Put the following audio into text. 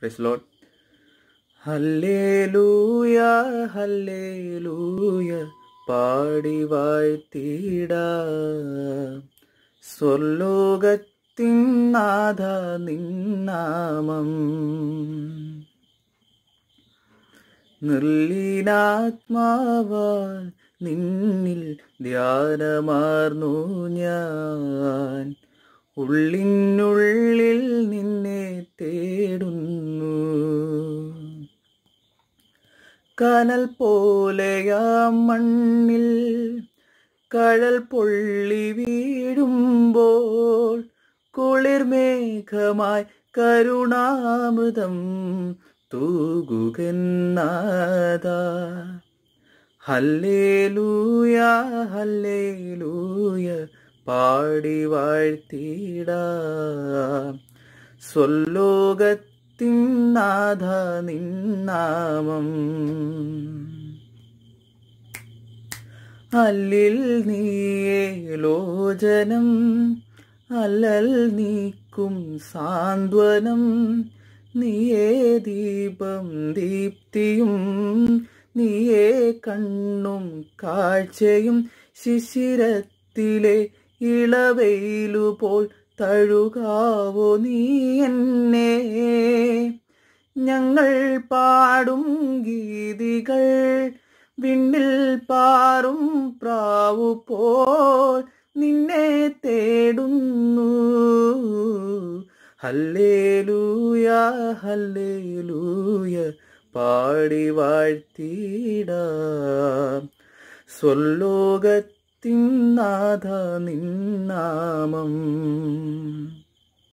price load hallelujah hallelujah പാടി വാഴ്ത്തിട സ്വർലോകത്തിൻ നാഥ നിന്നാമം നിർലീനാത്മാവാൽ നിന്നിൽ ധ്യാനമാർന്നു ഞാൻ ഉള്ളിനുള്ളിൽ കനൽ പോലെയാ മണ്ണിൽ കഴൽ പൊള്ളി വീഴുമ്പോൾ കുളിർമേഘമായി കരുണാമൃതം തൂകുകന്നാത ഹല്ലേലൂയ ഹല്ലേലൂയ പാടി വാഴ്ത്തിയിടാം സ്വല്ലോകത്ത് തിന്നാഥ നിന്നാമം അല്ലിൽ നീയേ ലോചനം അല്ലൽ നീക്കും സാന്ത്വനം നീയേ ദീപം ദീപ്തിയും നീയേ കണ്ണും കാഴ്ചയും ശിശിരത്തിലെ ഇളവെയിലുപോൽ തഴുകാവോ നീ എന്നെ ഞങ്ങൾ പാടും ഗീതികൾ വിണ്ണിൽ പാറും പ്രാവു പോൽ നിന്നെ തേടുന്നു ഹല്ലേലൂയ ഹല്ലേലൂയ പാടി വാഴ്ത്തിയിടാം സ്വല്ലോകത്ത് തിന്നാഥ നിന്നാമം